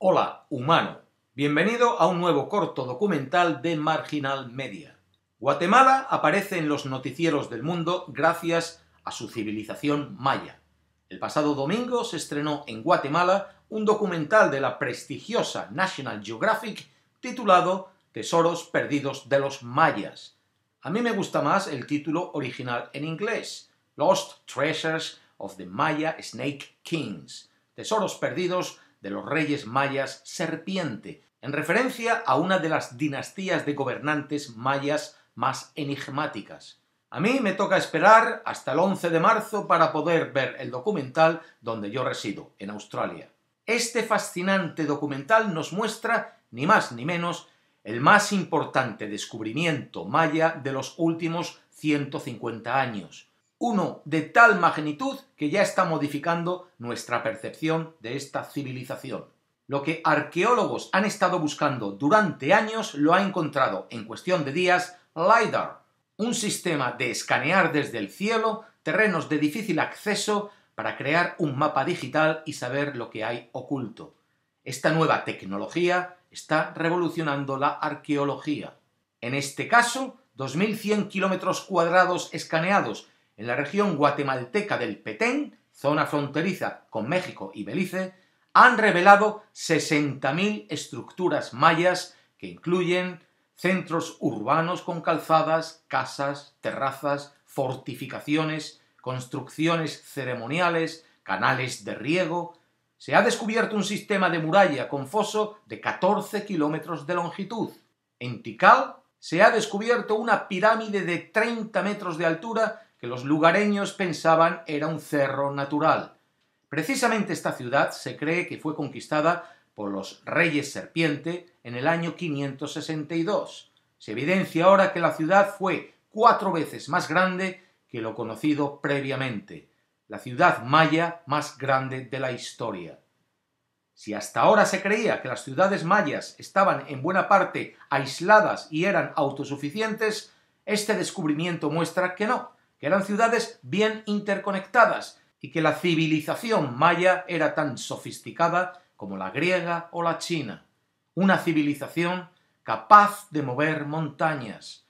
Hola, humano. Bienvenido a un nuevo corto documental de Marginal Media. Guatemala aparece en los noticieros del mundo gracias a su civilización maya. El pasado domingo se estrenó en Guatemala un documental de la prestigiosa National Geographic titulado Tesoros Perdidos de los Mayas. A mí me gusta más el título original en inglés, Lost Treasures of the Maya Snake Kings, Tesoros Perdidos de los reyes mayas serpiente, en referencia a una de las dinastías de gobernantes mayas más enigmáticas. A mí me toca esperar hasta el 11 de marzo para poder ver el documental donde yo resido, en Australia. Este fascinante documental nos muestra, ni más ni menos, el más importante descubrimiento maya de los últimos 150 años, uno de tal magnitud que ya está modificando nuestra percepción de esta civilización. Lo que arqueólogos han estado buscando durante años lo ha encontrado en cuestión de días LIDAR, un sistema de escanear desde el cielo terrenos de difícil acceso para crear un mapa digital y saber lo que hay oculto. Esta nueva tecnología está revolucionando la arqueología. En este caso, 2.100 kilómetros cuadrados escaneados en la región guatemalteca del Petén, zona fronteriza con México y Belice, han revelado 60.000 estructuras mayas que incluyen centros urbanos con calzadas, casas, terrazas, fortificaciones, construcciones ceremoniales, canales de riego. Se ha descubierto un sistema de muralla con foso de 14 kilómetros de longitud. En Tikal se ha descubierto una pirámide de 30 metros de altura que los lugareños pensaban era un cerro natural. Precisamente esta ciudad se cree que fue conquistada por los reyes serpiente en el año 562. Se evidencia ahora que la ciudad fue cuatro veces más grande que lo conocido previamente, la ciudad maya más grande de la historia. Si hasta ahora se creía que las ciudades mayas estaban en buena parte aisladas y eran autosuficientes, este descubrimiento muestra que no, que eran ciudades bien interconectadas y que la civilización maya era tan sofisticada como la griega o la china. Una civilización capaz de mover montañas.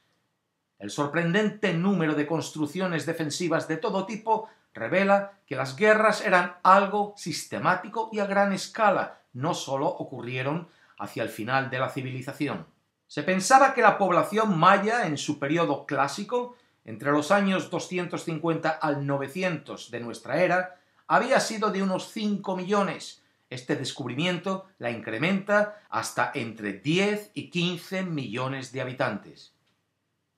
El sorprendente número de construcciones defensivas de todo tipo revela que las guerras eran algo sistemático y a gran escala, no solo ocurrieron hacia el final de la civilización. Se pensaba que la población maya en su periodo clásico entre los años 250 al 900 de nuestra era, había sido de unos 5 millones. Este descubrimiento la incrementa hasta entre 10 y 15 millones de habitantes.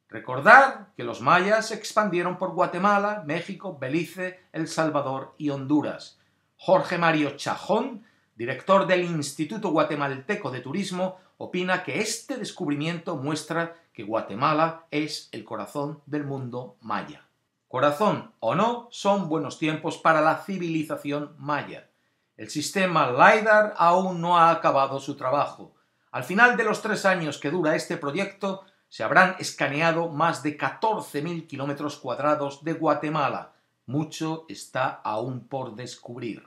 Recordad que los mayas se expandieron por Guatemala, México, Belice, El Salvador y Honduras. Jorge Mario Chajón, director del Instituto Guatemalteco de Turismo, opina que este descubrimiento muestra Guatemala es el corazón del mundo maya. Corazón o no, son buenos tiempos para la civilización maya. El sistema LIDAR aún no ha acabado su trabajo. Al final de los tres años que dura este proyecto, se habrán escaneado más de 14.000 kilómetros cuadrados de Guatemala. Mucho está aún por descubrir.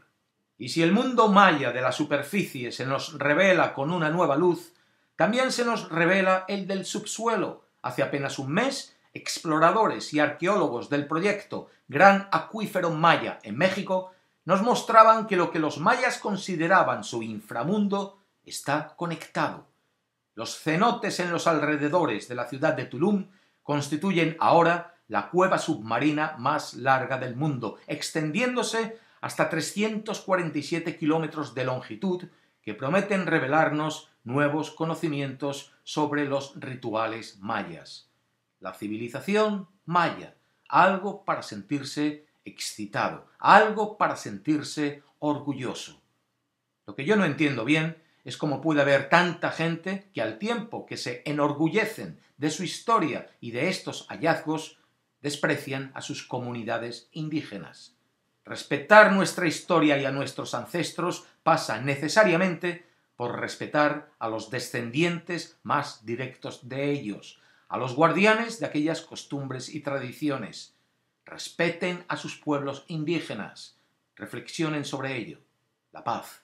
Y si el mundo maya de la superficie se nos revela con una nueva luz, también se nos revela el del subsuelo. Hace apenas un mes, exploradores y arqueólogos del proyecto Gran Acuífero Maya en México nos mostraban que lo que los mayas consideraban su inframundo está conectado. Los cenotes en los alrededores de la ciudad de Tulum constituyen ahora la cueva submarina más larga del mundo, extendiéndose hasta 347 kilómetros de longitud que prometen revelarnos nuevos conocimientos sobre los rituales mayas. La civilización maya, algo para sentirse excitado, algo para sentirse orgulloso. Lo que yo no entiendo bien es cómo puede haber tanta gente que al tiempo que se enorgullecen de su historia y de estos hallazgos, desprecian a sus comunidades indígenas. Respetar nuestra historia y a nuestros ancestros pasa necesariamente por respetar a los descendientes más directos de ellos, a los guardianes de aquellas costumbres y tradiciones. Respeten a sus pueblos indígenas, reflexionen sobre ello. La paz